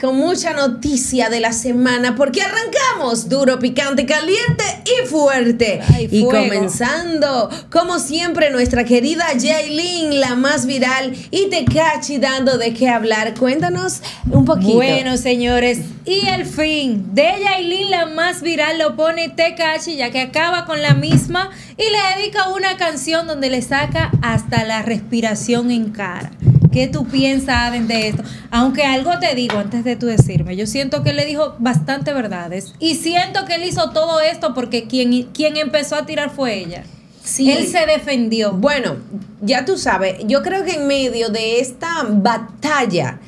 con mucha noticia de la semana, porque arrancamos duro, picante, caliente y fuerte. y comenzando, como siempre, nuestra querida Jaylin, la más viral, y Tecachi dando de qué hablar. Cuéntanos un poquito. Bueno, señores, y el fin de Jaylin, la más viral, lo pone Tecachi, ya que acaba con la misma y le dedica una canción donde le saca hasta la respiración en cara qué tú piensas de esto? Aunque algo te digo antes de tú decirme, yo siento que él le dijo bastante verdades y siento que él hizo todo esto porque quien, quien empezó a tirar fue ella. Sí. Él se defendió. Bueno, ya tú sabes, yo creo que en medio de esta batalla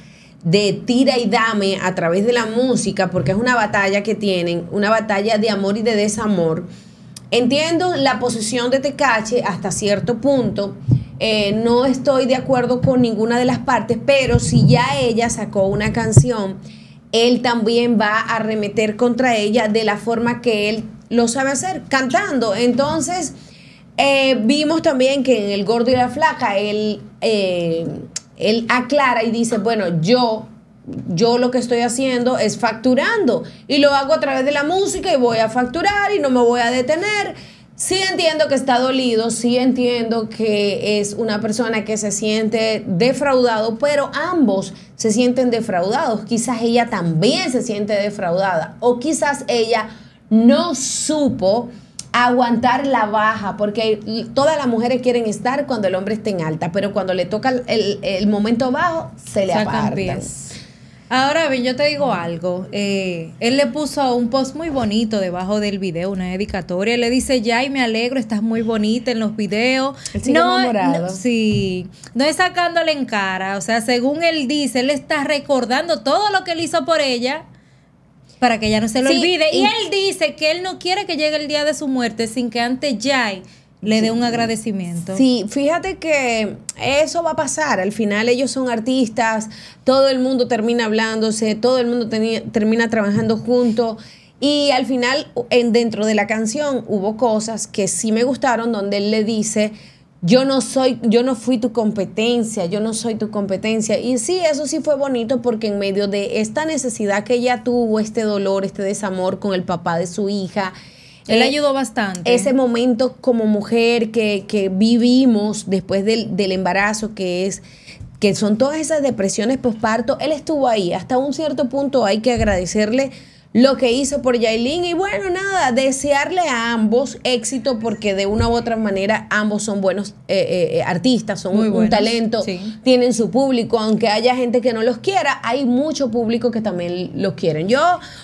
de tira y dame a través de la música, porque es una batalla que tienen, una batalla de amor y de desamor, entiendo la posición de Tecache hasta cierto punto eh, no estoy de acuerdo con ninguna de las partes, pero si ya ella sacó una canción, él también va a arremeter contra ella de la forma que él lo sabe hacer, cantando. Entonces, eh, vimos también que en El Gordo y la Flaca, él, eh, él aclara y dice, bueno, yo yo lo que estoy haciendo es facturando y lo hago a través de la música y voy a facturar y no me voy a detener. Sí entiendo que está dolido, sí entiendo que es una persona que se siente defraudado, pero ambos se sienten defraudados. Quizás ella también se siente defraudada o quizás ella no supo aguantar la baja, porque todas las mujeres quieren estar cuando el hombre está en alta, pero cuando le toca el, momento bajo, se le aparta. Ahora bien, yo te digo algo. Eh, él le puso un post muy bonito debajo del video, una dedicatoria. le dice, ya, me alegro, estás muy bonita en los videos. El no, sí, no es sacándole en cara. O sea, según él dice, él está recordando todo lo que él hizo por ella para que ella no se lo olvide. Y, él dice que él no quiere que llegue el día de su muerte sin que antes Jai le dé un agradecimiento. Sí, fíjate que eso va a pasar. Al final ellos son artistas, todo el mundo termina hablándose, todo el mundo termina trabajando junto. Y al final, en, dentro de la canción, hubo cosas que sí me gustaron, donde él le dice, yo no soy, yo no fui tu competencia, yo no soy tu competencia. Y sí, eso sí fue bonito porque en medio de esta necesidad que ella tuvo, este dolor, este desamor con el papá de su hija, él eh, ayudó bastante. Ese momento como mujer que, que vivimos después del, del, embarazo, que es que son todas esas depresiones posparto, él estuvo ahí. Hasta un cierto punto hay que agradecerle lo que hizo por Yailin. Y bueno, nada, desearle a ambos éxito porque de una u otra manera ambos son buenos eh, eh, eh, artistas, son Muy un talento, tienen su público, aunque haya gente que no los quiera, hay mucho público que también los quieren. Yo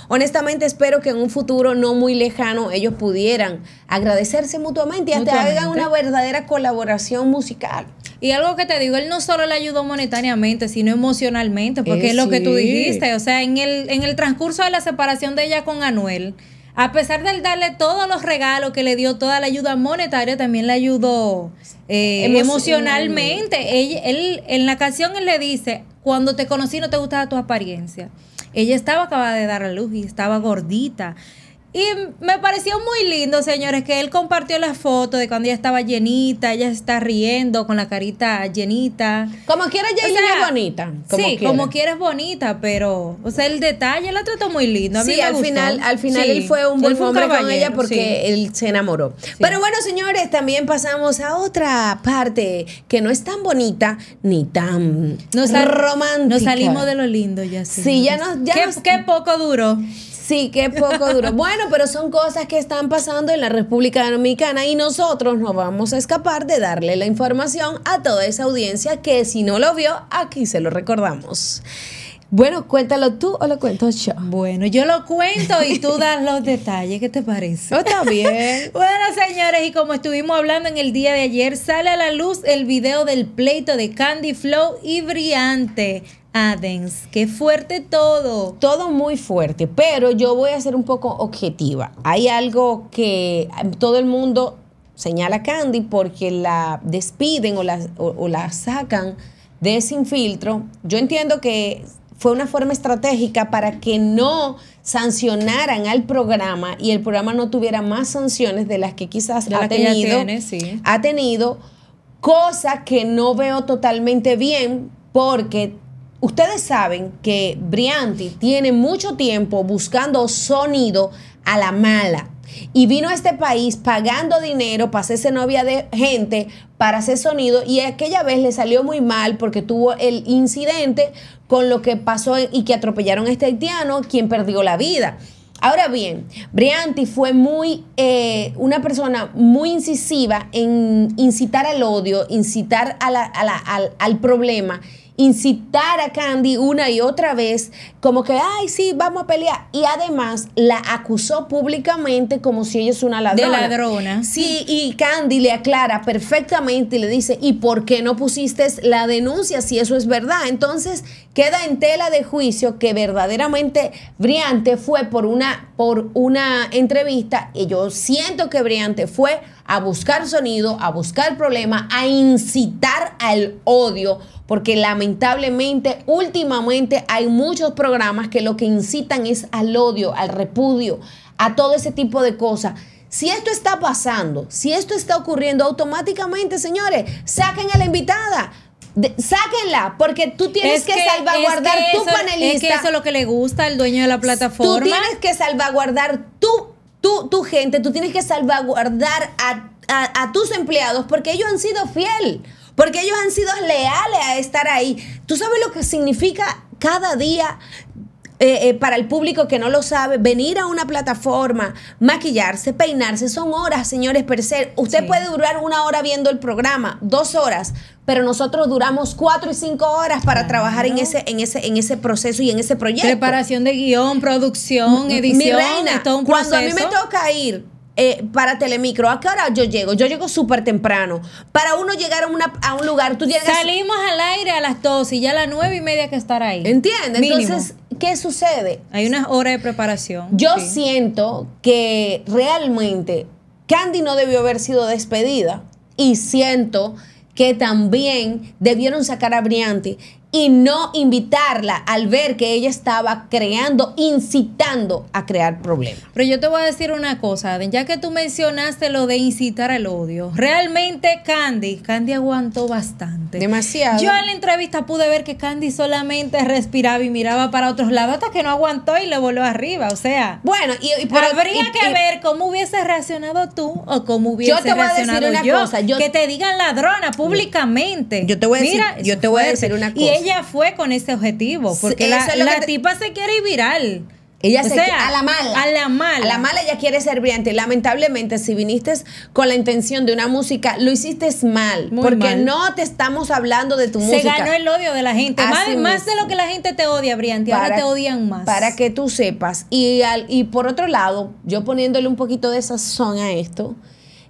honestamente espero que en un futuro no muy lejano ellos pudieran agradecerse mutuamente y hasta hagan una verdadera colaboración musical. Y algo que te digo, él no solo le ayudó monetariamente, sino emocionalmente, porque es lo que tú eh, dijiste. O sea, en el, en el transcurso de la separación de ella con Anuel, a pesar de darle todos los regalos que le dio, toda la ayuda monetaria, también le ayudó eh, emocionalmente. en la canción él le dice, cuando te conocí no te gustaba tu apariencia. Ella estaba acabada de dar a luz y estaba gordita. Y me pareció muy lindo, señores, que él compartió la foto de cuando ella estaba llenita, ella está riendo con la carita llenita. Como quiera, Jaylin bonita. sí, como quiera bonita, pero, o sea, el detalle la trató muy lindo. sí, al, Final, al final él fue un buen hombre con ella porque él se enamoró. Pero bueno, señores, también pasamos a otra parte que no es tan bonita ni tan romántica. Nos salimos de lo lindo ya, sé. Sí, ya, nos, ya ¿Qué, poco duró. Sí, qué poco duro. Bueno, pero son cosas que están pasando en la República Dominicana y nosotros no vamos a escapar de darle la información a toda esa audiencia que si no lo vio, aquí se lo recordamos. Bueno, cuéntalo tú o lo cuento yo. Bueno, yo lo cuento y tú das los detalles. ¿Qué te parece? está bien. bueno, señores, y como estuvimos hablando en el día de ayer, sale a la luz el video del pleito de Candy Flow y brillante. Adens, qué fuerte todo. Todo muy fuerte, pero yo voy a ser un poco objetiva. Hay algo que todo el mundo señala a Candy porque la despiden o la, la sacan de ese infiltro. Yo entiendo que fue una forma estratégica para que no sancionaran al programa y el programa no tuviera más sanciones de las que quizás ha, tenido, ha tenido, cosa que no veo totalmente bien porque ustedes saben que Brianti tiene mucho tiempo buscando sonido a la mala y vino a este país pagando dinero para hacerse novia de gente, para hacer sonido y aquella vez le salió muy mal porque tuvo el incidente con lo que pasó y que atropellaron a este haitiano quien perdió la vida. Ahora bien, Brianti fue muy, eh, una persona muy incisiva en incitar al odio, incitar al problema incitar a Candy una y otra vez, como que, ay, sí, vamos a pelear. Y además la acusó públicamente como si ella es una ladrona. De ladrona. Sí, y Candy le aclara perfectamente y le dice, ¿y por qué no pusiste la denuncia si eso es verdad? Entonces queda en tela de juicio que verdaderamente Briante fue por una, por una entrevista y yo siento que Briante fue a buscar sonido, a buscar problema, a incitar al odio porque lamentablemente últimamente hay muchos programas que lo que incitan es al odio, al repudio, a todo ese tipo de cosas. Si esto está pasando, si esto está ocurriendo automáticamente, señores, saquen a la invitada. De, sáquenla, porque tú tienes que, salvaguardar tu panelista. Es que eso es lo que le gusta al dueño de la plataforma. Tú tienes que salvaguardar tu, tu, tu gente, tú tienes que salvaguardar a, tus empleados, porque ellos han sido fiel porque ellos han sido leales a estar ahí. ¿Tú sabes lo que significa cada día eh, eh, para el público que no lo sabe, venir a una plataforma, maquillarse, peinarse, son horas, señores, per se. Usted puede durar una hora viendo el programa, dos horas, pero nosotros duramos cuatro y cinco horas para trabajar en ese, en ese, en ese proceso y en ese proyecto. Preparación de guión, producción, edición. Mi reina, cuando a mí me toca ir eh, para Telemicro, ¿a qué hora yo llego? Yo llego súper temprano. Para uno llegar a, un lugar, tú llegas... Salimos al aire a las 12 y ya a las 9 y media que estar ahí. ¿Entiendes? Entonces, ¿qué sucede? Hay unas horas de preparación. Yo siento que realmente Candy no debió haber sido despedida y siento que también debieron sacar a Briante y no invitarla al ver que ella estaba creando, incitando a crear problemas. Pero yo te voy a decir una cosa, ya que tú mencionaste lo de incitar al odio, realmente Candy, Candy aguantó bastante. Demasiado. Yo en la entrevista pude ver que Candy solamente respiraba y miraba para otros lados hasta que no aguantó y le voló arriba, o sea. Bueno, y, habría que ver cómo hubiese reaccionado tú o cómo hubiese yo te voy a decir una cosa, que te digan ladrona públicamente. Yo te voy a decir, yo te voy a decir una cosa ella fue con ese objetivo, porque la, la tipa se quiere ir viral. Ella se a la mala. A la mala. la mala ella quiere ser brillante. Lamentablemente, si viniste con la intención de una música, lo hiciste mal. porque no te estamos hablando de tu música. Se ganó el odio de la gente. más, de lo que la gente te odia, brillante. Ahora te odian más. Para que tú sepas. Y, y por otro lado, yo poniéndole un poquito de sazón a esto,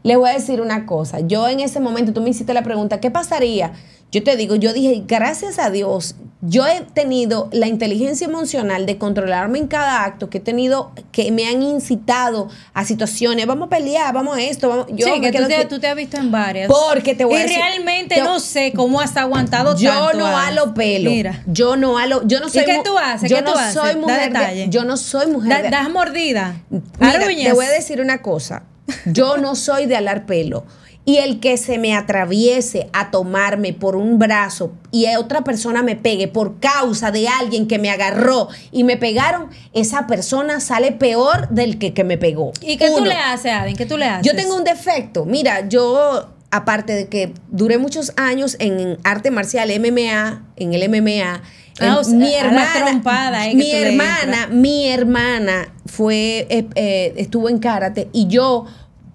le voy a decir una cosa. Yo en ese momento, tú me hiciste la pregunta, ¿qué pasaría yo te digo, yo dije, gracias a Dios, yo he tenido la inteligencia emocional de controlarme en cada acto que he tenido, que me han incitado a situaciones, vamos a pelear, vamos a esto, Yo sí, que tú, te, has visto en varias. Porque te voy a decir. Y realmente no sé cómo has aguantado yo tanto. Yo no halo pelo. Mira. Yo no halo, yo no soy. ¿Y qué tú haces? Yo no soy mujer. De, yo no soy mujer. das mordida. Mira, te voy a decir una cosa. Yo no soy de alar pelo. Y el que se me atraviese a tomarme por un brazo y otra persona me pegue por causa de alguien que me agarró y me pegaron, esa persona sale peor del que, que me pegó. ¿Y qué tú le haces, Adin? ¿Qué tú le haces? Yo tengo un defecto. Mira, yo aparte de que duré muchos años en arte marcial MMA, en el MMA, ah, mi hermana, mi hermana, mi hermana fue eh, eh, estuvo en karate y yo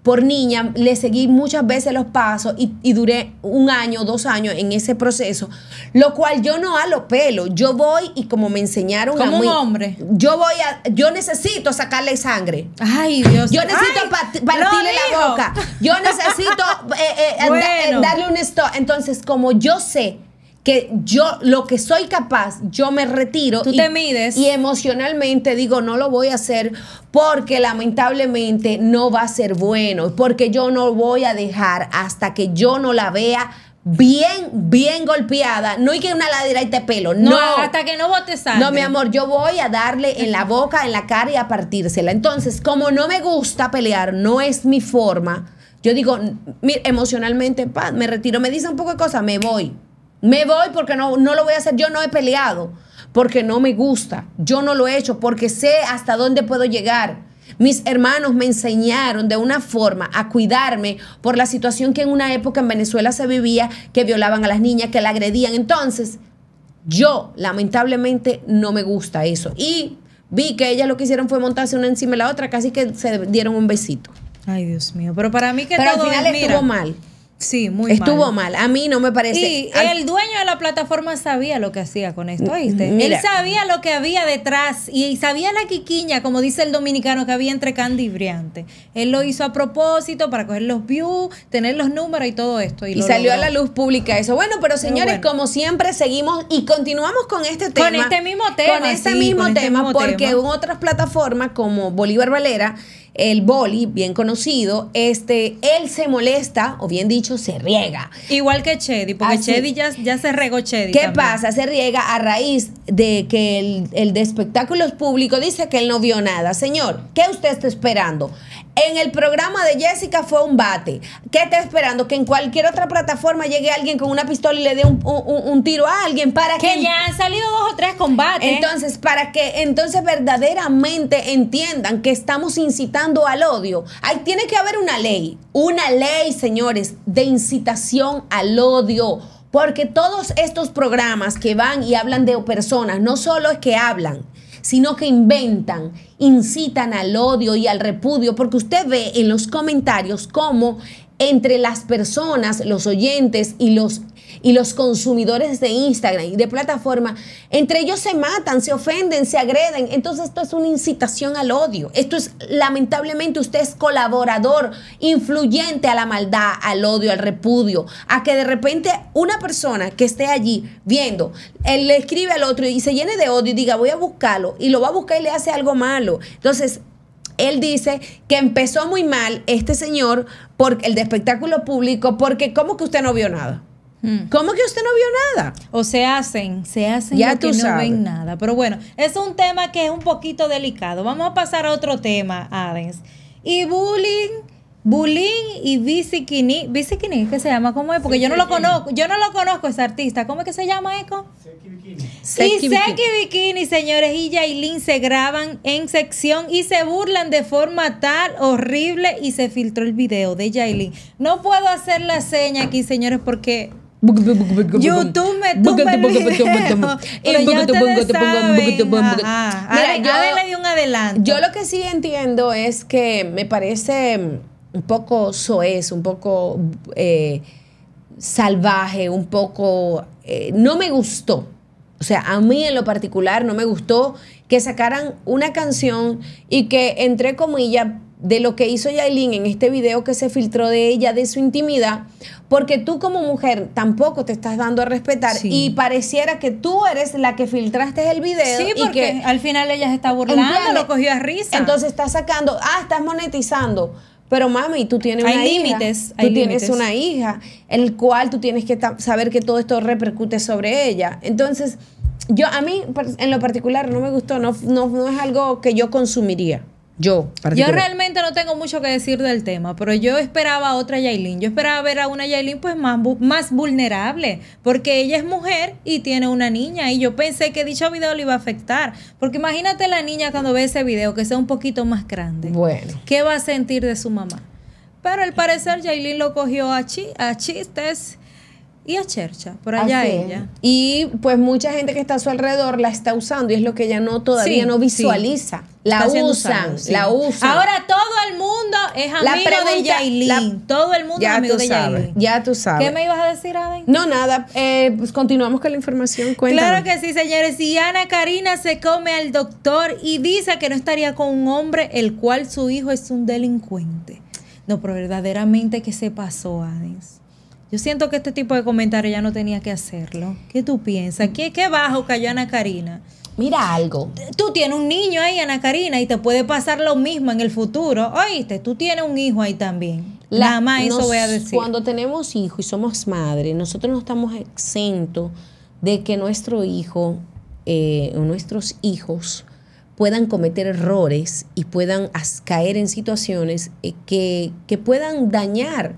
por niña, le seguí muchas veces los pasos y, duré un año, dos años en ese proceso, lo cual yo no a lo pelo, yo voy y como me enseñaron como a un hombre, yo voy a, yo necesito sacarle sangre, ay Dios, yo necesito partirle la boca, yo necesito eh, eh, eh, darle un stop, entonces como yo sé que yo lo que soy capaz, yo me retiro. Tú y, mides. Y emocionalmente digo, no lo voy a hacer porque lamentablemente no va a ser bueno, porque yo no voy a dejar hasta que yo no la vea bien, bien golpeada. No hay que una ladera y te pelo. No, hasta que no bote sangre. No, mi amor, yo voy a darle en la boca, en la cara y a partírsela. Entonces, como no me gusta pelear, no es mi forma. Yo digo, emocionalmente, me retiro, me dice un poco de cosas, me voy. Me voy porque no, no lo voy a hacer. Yo no he peleado porque no me gusta. Yo no lo he hecho porque sé hasta dónde puedo llegar. Mis hermanos me enseñaron de una forma a cuidarme por la situación que en una época en Venezuela se vivía, que violaban a las niñas, que la agredían. Entonces, yo lamentablemente no me gusta eso. Y vi que ellas lo que hicieron fue montarse una encima de la otra, casi que se dieron un besito. Ay, Dios mío, pero para mí que pero todo al final estuvo mal. Sí, muy Estuvo mal. A mí no me parece. Y el dueño de la plataforma sabía lo que hacía con esto, mm, Él sabía lo que había detrás y sabía la quiquiña, como dice el dominicano, que había entre Candy y Briante. Él lo hizo a propósito para coger los views, tener los números y todo esto. Y, salió a la luz pública eso. Bueno, pero señores, como siempre, seguimos y continuamos con este tema. Con este mismo tema. Con este mismo este tema, porque en otras plataformas como Bolívar Valera el boli, bien conocido, este, él se molesta, o bien dicho, se riega. Igual que Chedi, porque Chedi ya, se regó Chedi. ¿Qué pasa? Se riega a raíz de que el, el de espectáculos públicos dice que él no vio nada. Señor, ¿qué usted está esperando? En el programa de Jessica fue un bate. ¿Qué está esperando? Que en cualquier otra plataforma llegue alguien con una pistola y le dé un, tiro a alguien para que, ya han salido dos o tres combates. Entonces, para que entonces verdaderamente entiendan que estamos incitando al odio. Ahí tiene que haber una ley. Una ley, señores, de incitación al odio. Porque todos estos programas que van y hablan de personas, no solo es que hablan, sino que inventan, incitan al odio y al repudio, porque usted ve en los comentarios cómo entre las personas, los oyentes y los, y los consumidores de Instagram y de plataforma, entre ellos se matan, se ofenden, se agreden. Entonces esto es una incitación al odio. Esto es, lamentablemente, usted es colaborador, influyente a la maldad, al odio, al repudio, a que de repente una persona que esté allí viendo, él le escribe al otro y se llene de odio y diga, voy a buscarlo, y lo va a buscar y le hace algo malo. Entonces, él dice que empezó muy mal este señor, por, el de espectáculo público, porque ¿cómo que usted no vio nada? Hmm. ¿Cómo que usted no vio nada? O se hacen, se hacen ya que no ven nada. Pero bueno, es un tema que es un poquito delicado. Vamos a pasar a otro tema, Adens. Y bullying Bulín y Bisikini. Bisiquini ¿qué que se llama, ¿cómo es? Porque yo no lo conozco, yo no lo conozco ese artista. ¿Cómo es que se llama Eco? Seki Bikini. Y Bikini, señores, y Yailin se graban en sección y se burlan de forma tal horrible y se filtró el video de Yailin. No puedo hacer la seña aquí, señores, porque YouTube me tumba el video. Mira, yo, le di un adelanto. Yo lo que sí entiendo es que me parece un poco soez, un poco eh, salvaje, un poco... Eh, no me gustó. O sea, a mí en lo particular no me gustó que sacaran una canción y que, entre comillas, de lo que hizo Yailin en este video que se filtró de ella, de su intimidad, porque tú como mujer tampoco te estás dando a respetar y pareciera que tú eres la que filtraste el video. Sí, porque que, al final ella se está burlando, lo cogió a risa. Entonces estás sacando, ah, estás monetizando pero mami, tú tienes una límites, hija. tú tienes una hija, el cual tú tienes que saber que todo esto repercute sobre ella. Entonces, yo a mí en lo particular no me gustó, no, no, no es algo que yo consumiría. Yo. realmente no tengo mucho que decir del tema, pero yo esperaba otra Yailin. Yo esperaba ver a una Yailin pues más, más vulnerable, porque ella es mujer y tiene una niña. Y yo pensé que dicho video le iba a afectar. Porque imagínate la niña cuando ve ese video, que sea un poquito más grande. ¿Qué va a sentir de su mamá? Pero al parecer Yailin lo cogió a chistes y a Chercha, por allá ella. Y pues mucha gente que está a su alrededor la está usando y es lo que ella no todavía no visualiza. La usan, la usan. Ahora todo el mundo es amigo de Yailin. todo el mundo es amigo de sabes, Ya tú sabes. ¿Qué me ibas a decir, Aden? No, nada. Eh, pues continuamos con la información. Claro que sí, señores. Y Ana Karina se come al doctor y dice que no estaría con un hombre el cual su hijo es un delincuente. No, pero verdaderamente que se pasó, Aden yo siento que este tipo de comentarios ya no tenía que hacerlo. ¿Qué tú piensas? ¿Qué, qué bajo cayó Ana Karina? Mira algo. Tú tienes un niño ahí, Ana Karina, y te puede pasar lo mismo en el futuro. Oíste, tú tienes un hijo ahí también. La, Nada más eso voy a decir. Cuando tenemos hijos y somos madres, nosotros no estamos exentos de que nuestro hijo eh, o nuestros hijos puedan cometer errores y puedan caer en situaciones eh, que, que puedan dañar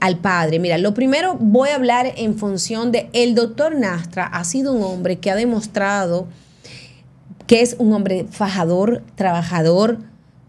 al padre. Mira, lo primero voy a hablar en función de el doctor Nastra ha sido un hombre que ha demostrado que es un hombre fajador, trabajador,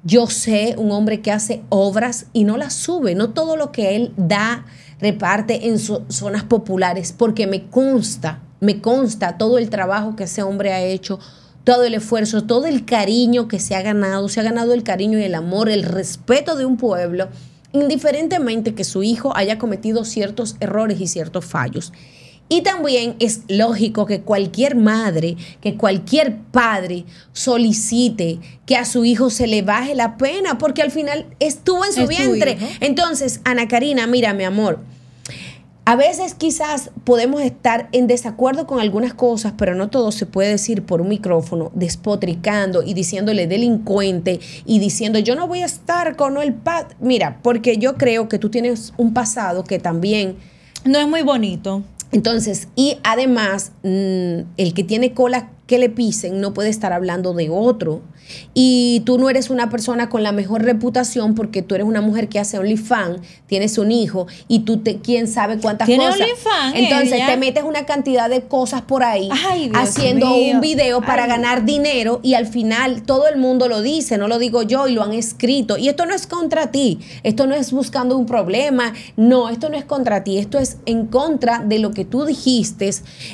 yo sé, un hombre que hace obras y no las sube, no todo lo que él da reparte en zonas populares, porque me consta, me consta todo el trabajo que ese hombre ha hecho, todo el esfuerzo, todo el cariño que se ha ganado, se ha ganado el cariño y el amor, el respeto de un pueblo indiferentemente que su hijo haya cometido ciertos errores y ciertos fallos. Y también es lógico que cualquier madre, que cualquier padre solicite que a su hijo se le baje la pena, porque al final estuvo en su vientre. Entonces, Ana Karina, mira, mi amor, a veces quizás podemos estar en desacuerdo con algunas cosas, pero no todo se puede decir por un micrófono, despotricando y diciéndole delincuente y diciendo yo no voy a estar con el pad. Mira, porque yo creo que tú tienes un pasado que también... No es muy bonito. Entonces, y además, mm, el que tiene cola que le pisen, no puede estar hablando de otro. Y tú no eres una persona con la mejor reputación porque tú eres una mujer que hace OnlyFans, tienes un hijo y tú te, quién sabe cuántas cosas. Entonces te metes una cantidad de cosas por ahí haciendo un video para ganar dinero y al final todo el mundo lo dice, no lo digo yo y lo han escrito. Y esto no es contra ti, esto no es buscando un problema, no, esto no es contra ti, esto es en contra de lo que tú dijiste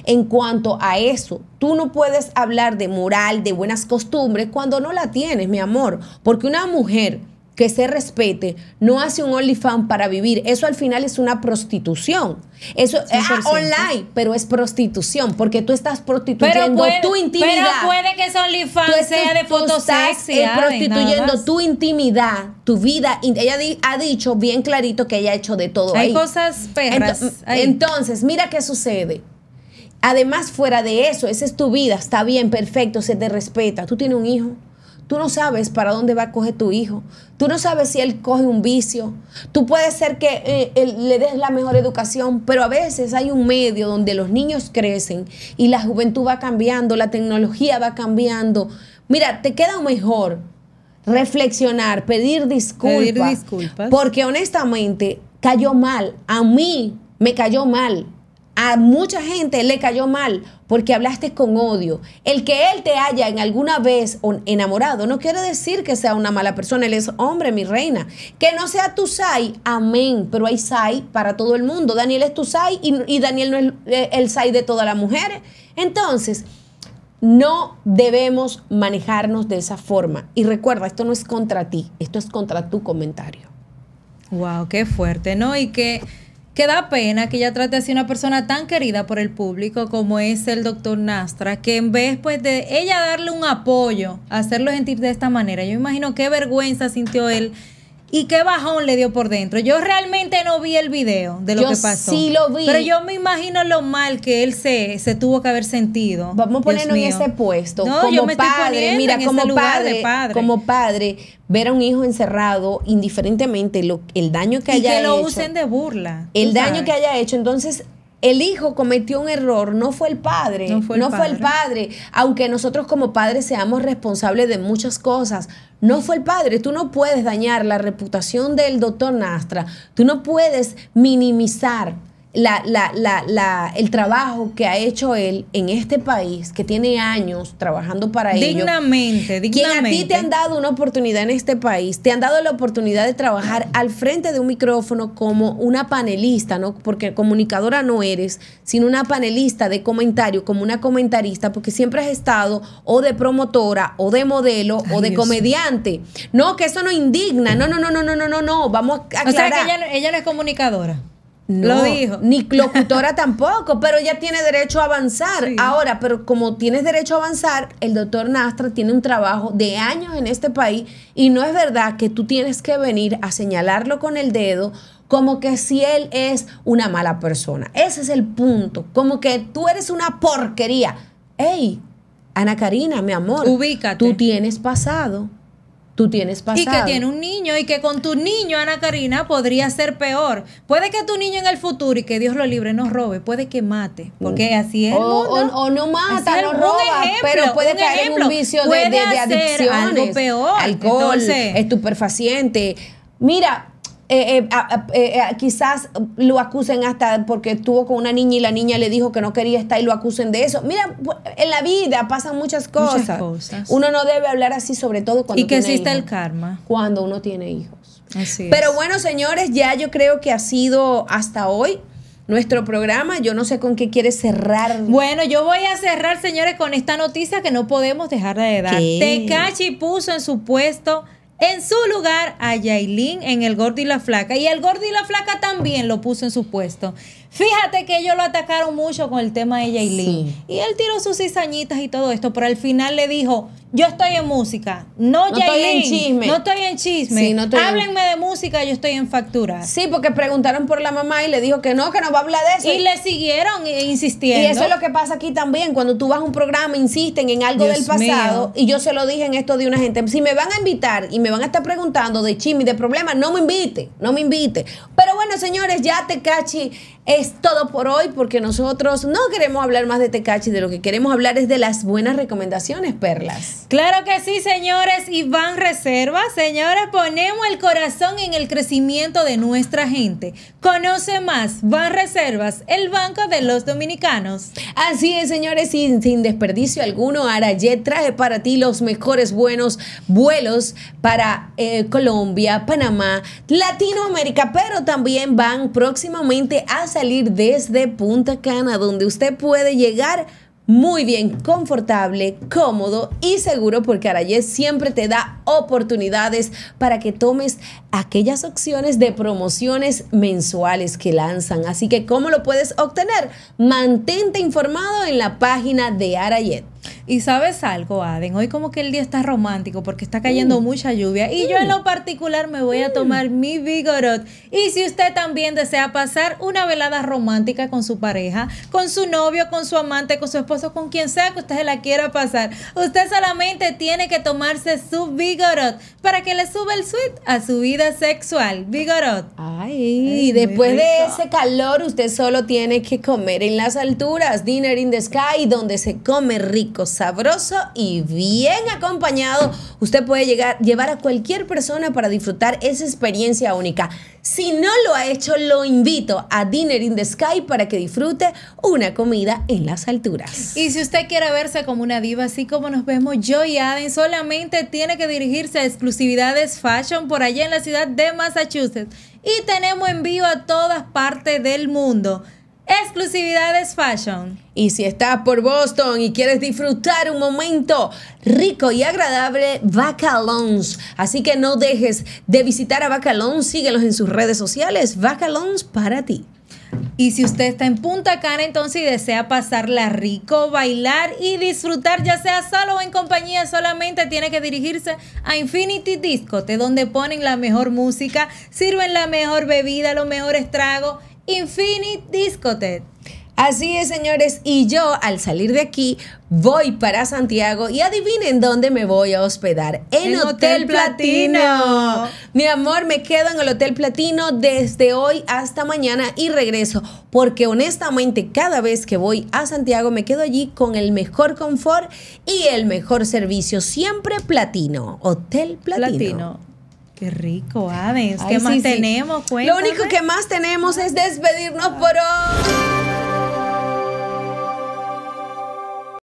en cuanto a eso. Tú no puedes hablar de moral, de buenas costumbres, cuando no la tienes, mi amor. Porque una mujer que se respete, no hace un OnlyFans para vivir. Eso al final es una prostitución. Eso ah, es online, pero es prostitución, porque tú estás prostituyendo tu intimidad. Pero puede que ese OnlyFans sea de fotos eh, prostituyendo tu intimidad, tu vida. Ella ha dicho bien clarito que ella ha hecho de todo. Hay cosas perras. Entonces, mira qué sucede. Además, fuera de eso, esa es tu vida, está bien, perfecto, se te respeta. Tú tienes un hijo. Tú no sabes para dónde va a coger tu hijo. Tú no sabes si él coge un vicio. Tú puedes ser que eh, le des la mejor educación, pero a veces hay un medio donde los niños crecen y la juventud va cambiando, la tecnología va cambiando. Mira, te queda mejor reflexionar, pedir disculpas. Pedir disculpas. Porque honestamente cayó mal. A mí me cayó mal a mucha gente le cayó mal porque hablaste con odio. El que él te haya en alguna vez enamorado no quiere decir que sea una mala persona, él es hombre, mi reina. Que no sea tu sai, amén, pero hay sai para todo el mundo. Daniel es tu sai y, Daniel no es eh, el sai de todas las mujeres. Entonces, no debemos manejarnos de esa forma. Y recuerda, esto no es contra ti, esto es contra tu comentario. Wow, qué fuerte, ¿no? Y que que da pena que ella trate así una persona tan querida por el público como es el doctor Nastra, que en vez pues, de ella darle un apoyo, hacerlo sentir de esta manera, yo imagino qué vergüenza sintió él y qué bajón le dio por dentro. Yo realmente no vi el video de lo que pasó. Sí lo vi. Pero yo me imagino lo mal que él se, se tuvo que haber sentido. Vamos a ponernos en ese puesto. como yo me padre, mira, como padre, como padre, ver a un hijo encerrado, indiferentemente el daño que haya hecho. Y que lo usen de burla. El daño que haya hecho. Entonces, el hijo cometió un error, no fue el padre, no, fue el, padre. padre. aunque nosotros como padres seamos responsables de muchas cosas, no fue el padre, tú no puedes dañar la reputación del doctor Nastra, tú no puedes minimizar la, la, la, el trabajo que ha hecho él en este país, que tiene años trabajando para dignamente, Dignamente, dignamente. Quien a ti te han dado una oportunidad en este país, te han dado la oportunidad de trabajar al frente de un micrófono como una panelista, ¿no? Porque comunicadora no eres, sino una panelista de comentario, como una comentarista, porque siempre has estado o de promotora, o de modelo, o de comediante. No, que eso no indigna. No, no, no, no, no, no, no, no. Vamos a aclarar. O sea, que ella, ella no es comunicadora. No, lo dijo. Ni locutora tampoco, pero ella tiene derecho a avanzar. Ahora, pero como tienes derecho a avanzar, el doctor Nastra tiene un trabajo de años en este país y no es verdad que tú tienes que venir a señalarlo con el dedo como que si él es una mala persona. Ese es el punto, como que tú eres una porquería. Ey, Ana Karina, mi amor, ubícate. Tú tienes pasado tú tienes pasado. Y que tiene un niño y que con tu niño, Ana Karina, podría ser peor. Puede que tu niño en el futuro, y que Dios lo libre, no robe, puede que mate, porque mm. así es. O, el mundo. o, no mata, no roba, pero puede caer en un vicio de, peor. alcohol, estupefaciente. Mira, eh, eh, eh, quizás lo acusen hasta porque estuvo con una niña y la niña le dijo que no quería estar y lo acusen de eso. Mira, en la vida pasan muchas cosas. Uno no debe hablar así, sobre todo cuando Y que exista el karma. Cuando uno tiene hijos. Así Pero bueno, señores, ya yo creo que ha sido hasta hoy nuestro programa. Yo no sé con qué quiere cerrar. Bueno, yo voy a cerrar, señores, con esta noticia que no podemos dejar de dar. Tecachi puso en su puesto en su lugar a Yailin en El Gordo y la Flaca. Y El Gordo y la Flaca también lo puso en su puesto. Fíjate que ellos lo atacaron mucho con el tema de Jaylin. Y él tiró sus cizañitas y todo esto, pero al final le dijo, yo estoy en música, no, no chisme. No estoy en chisme. Háblenme de música, yo estoy en factura. Sí, porque preguntaron por la mamá y le dijo que no, que no va a hablar de eso. Y, le siguieron insistiendo. Y eso es lo que pasa aquí también, cuando tú vas a un programa, insisten en algo del pasado, y yo se lo dije en esto de una gente, si me van a invitar y me van a estar preguntando de chisme y de problemas, no me invite, no me invite. Pero bueno, señores, ya te caché es todo por hoy porque nosotros no queremos hablar más de Tecachi, de lo que queremos hablar es de las buenas recomendaciones, Perlas. Claro que sí, señores, Iván Reservas Señores, ponemos el corazón en el crecimiento de nuestra gente. Conoce más Van Reservas, el banco de los dominicanos. Así es, señores, sin, sin desperdicio alguno, Arayet traje para ti los mejores buenos vuelos para eh, Colombia, Panamá, Latinoamérica, pero también van próximamente a salir desde Punta Cana, donde usted puede llegar muy bien, confortable, cómodo y seguro porque Arayet siempre te da oportunidades para que tomes aquellas opciones de promociones mensuales que lanzan. Así que, ¿cómo lo puedes obtener? Mantente informado en la página de Arayet. Y sabes algo, Aden, hoy como que el día está romántico porque está cayendo mm. mucha lluvia y yo en lo mm. particular me voy a tomar mm. mi Vigorot. Y si usted también desea pasar una velada romántica con su pareja, con su novio, con su amante, con su esposo, con quien sea que usted la quiera pasar, usted solamente tiene que tomarse su Vigorot para que le suba el sweet a su vida sexual. Vigorot. Ay, y después de ese calor usted solo tiene que comer en las alturas, dinner in the sky, donde se come rico sabroso y bien acompañado, usted puede llegar, llevar a cualquier persona para disfrutar esa experiencia única. Si no lo ha hecho, lo invito a Dinner in the Sky para que disfrute una comida en las alturas. Y si usted quiere verse como una diva, así como nos vemos yo y Aden, solamente tiene que dirigirse a Exclusividades Fashion por allá en la ciudad de Massachusetts. Y tenemos envío a todas partes del mundo. Exclusividades Fashion. Y si estás por Boston y quieres disfrutar un momento rico y agradable, Bacalons. Así que no dejes de visitar a Bacalons, síguelos en sus redes sociales, Bacalons para ti. Y si usted está en Punta Cana entonces y desea pasarla rico, bailar y disfrutar, ya sea solo o en compañía, solamente tiene que dirigirse a Infinity Discote, donde ponen la mejor música, sirven la mejor bebida, los mejores tragos Infinite Discotheque. Así es, señores, y yo al salir de aquí voy para Santiago y adivinen dónde me voy a hospedar. En, Hotel, Platino. Platino. Mi amor, me quedo en el Hotel Platino desde hoy hasta mañana y regreso, porque honestamente cada vez que voy a Santiago me quedo allí con el mejor confort y el mejor servicio, siempre Platino, Hotel Platino. Platino. Qué rico, aves. ¿Qué más tenemos? Lo único que más tenemos es despedirnos por hoy.